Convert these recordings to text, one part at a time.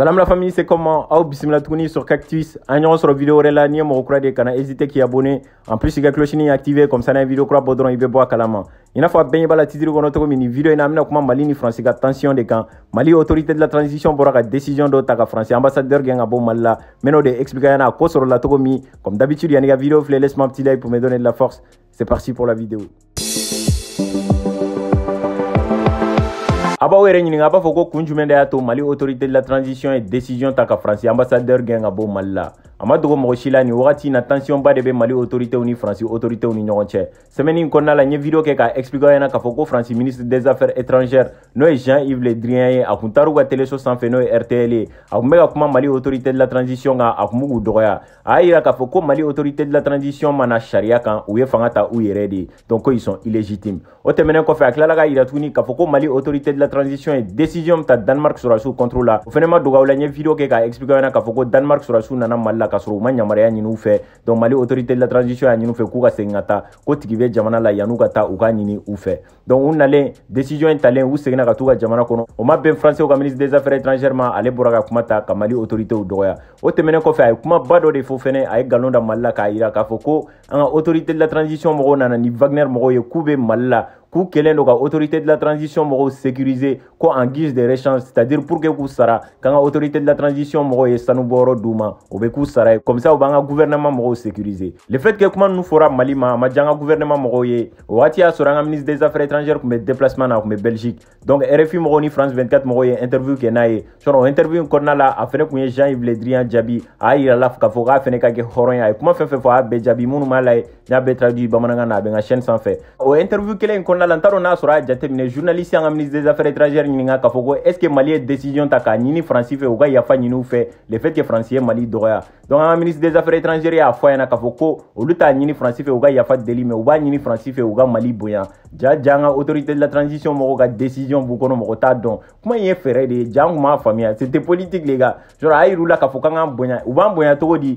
Salam la famille, c'est comment Aou bismillah tukuni sur Cactus. jour sur la vidéo rela ni mo kura de kana Hésitez qui abonner. En plus, il y a cloche ni activé comme ça une vidéo kura bodron ibe boa kalama. Ina fa benye bala titre kono to mini vidéo ina amina kuma Mali ni France ka tension de kan. Mali autorité de la transition bora la décision de ta ka France ambassadeur genga bo malla. Meno de expliquer na cause sur la to comme d'habitude il y a une vidéo fle laisse moi petit like pour me donner de la force. C'est parti pour la vidéo. aba b'aw yɛrɛ ɲininka a b'a fɔ y'a to mali autorité de la transition et décision taka France. ambassadeur gɛn ka bɔ mali la a ma dogo na tension ba de mali autoritéw ni France. autoritéw ni ɲɔgɔn cɛ semaine in la n ye video kɛ k'a expliquer aw ɲɛna k'a ministre des affaires étrangères n'o ye Jean Yves Le ye a kun taar'u ka téléso sanfɛ n'o RTL ye a kun bɛ mali autorité de la transition kan a kun b'u a y'a yira mali autorité de la transition mana sariya kan u ye fanga ta u yɛrɛ de donc ko ils sont illégitimes o tɛmɛnen kɔfɛ a tilala k'a yira tuguni k'a fɔ mali autorité de la transition et décision ta danemark sɔrasiw contre la Vous venez de dogo aw la qui ye video kɛ k'a expliqué ɲɛna danemark sous nana mali la k'a Manya u ma yamariya ɲini u donc mali autorité la transition a ɲini nous fait k'u ka segin ka taa jamana la yanoukata ou taa u k'a donc on allait décision ye talent ou seginna que t'u jamana kɔnɔ o ma français au ministre des affaires étrangères ma ale bɔra la kuma ta ka mali autoritéw dɔgɔya o tɛmɛnen kɔfɛ de faux fɛnɛ a galon da la k'a kafoko. En autorité de la transition moro nana ni wagner moro ye k'u mal la k'u kɛlen ka autorité de la transition mɔgɔw sécuriser ko en guise de réchange c'est à dire pour que k'u sara autorité de la transition mɔgɔw ye sanubɔyɔrɔ d'u ma o be k'u sara ye comme ça u b'an ka gouvernement mɔgɔw sécuriser le fait que kuma nous fɔra mali ma a ma gouvernement mɔgɔw ye o wagati y'a sɔrɔ ministre des affaires étrangères tun bɛ déplacement na a belgique donc rfi mɔgɔw france 24 mɔgɔw ye interview kɛ n'a ye o interview in kɔnɔna la a fɛnɛ ye jean yves le drian jaabi a y'a yira k'a fɔ k'a fɛnɛ ka kɛ comment ye kuma fɛn fɛn fɔ a y'a bɛɛ jaabi minnu m'a n y'a na a bɛ n ka o interview kelen in kɔnɔna la n t'a n'a sɔrɔ journaliste y'an ministre des affaires étrangères ɲininka k'a fɔ est ce que Mali ye décision ta k'a ɲini Faransi fɛ u ka yafa le fait que Faransi ye Mali dɔgɔya donc an ministre des affaires étrangères y'a fɔ a ɲɛna k'a fɔ ko olu t'a ɲini Faransi fɛ u ka yafa deli mais u b'a ɲini Faransi fɛ u ka Mali bonya ja ja autorité de la transition mɔgɔw ka décision b'u kɔnɔ mɔgɔ t'a dɔn kuma in ye de ye ja m'a faamuya c'était politique les gars genre a yir'u la k'a fɔ k'an k'an bonya u b'an bonya di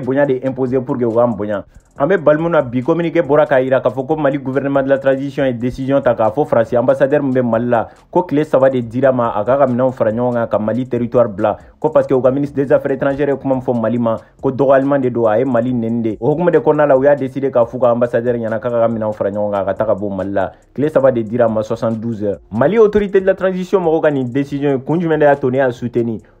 bonya de imposer pour que u k'an bonya an balimu bi communiqué bɔra k'a yira k'a Mali gouvernement de la transition décision ta k'a ambassadeur faransi ambassadɛr min bɛ mali la ko tile de dira ma a k'a ka minɛnw territoire blanc ko parce que ministre des affaires étrangères ko kuma min mali ko Doralman de don a mali nende de o hukumu de la y'a décide k'a fɔ ka ambassadɛr ɲɛna k'a ka ka minɛnw fara de dira ma 72 heures mali autorité de la transition mɔgɔw ka décision kunjumende kun a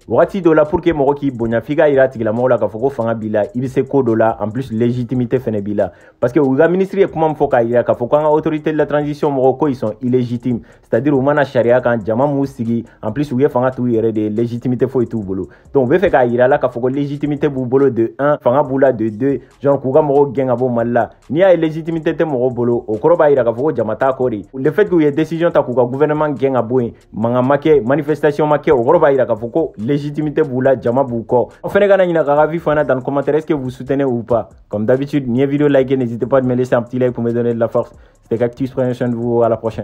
wagati dɔ pour que mɔgɔ k'i bonya f'i ka yira la k'a ko fanga b'i la se ko dɔ en plus légitimité fene b'i parce que u ka ministre ye kuma min fɔ k'a yira k'a autorité de la transition moroko ils sont illégitimes c'est à dire au mana sariya kan jama en plus u ye fanga t'u yɛrɛ de légitimité foyi t'u bolo donc u be fɛ k'a la k'a fɔ légitimité b'u bolo de un fanga b'u de deux genre k'u ka mɔgɔw gɛn ka bɔ la n'i y'a légitimité tɛ mɔgɔ bolo o kɔrɔ b'a yira k'a fɔ de le fait ye décision ta k'u gouvernement gɛn ka manga ma manifestation ma kɛ o kɔrɔ b'a légitimité vous la jama beaucoup enfin les gars kana ɲina k'a dans le commentaire est ce que vous soutenez ou pas comme d'habitude mieux vidéo likez. n'hésitez pas à me laisser un petit like pour me donner de la force c'était cactus prenez soin de vous à la prochaine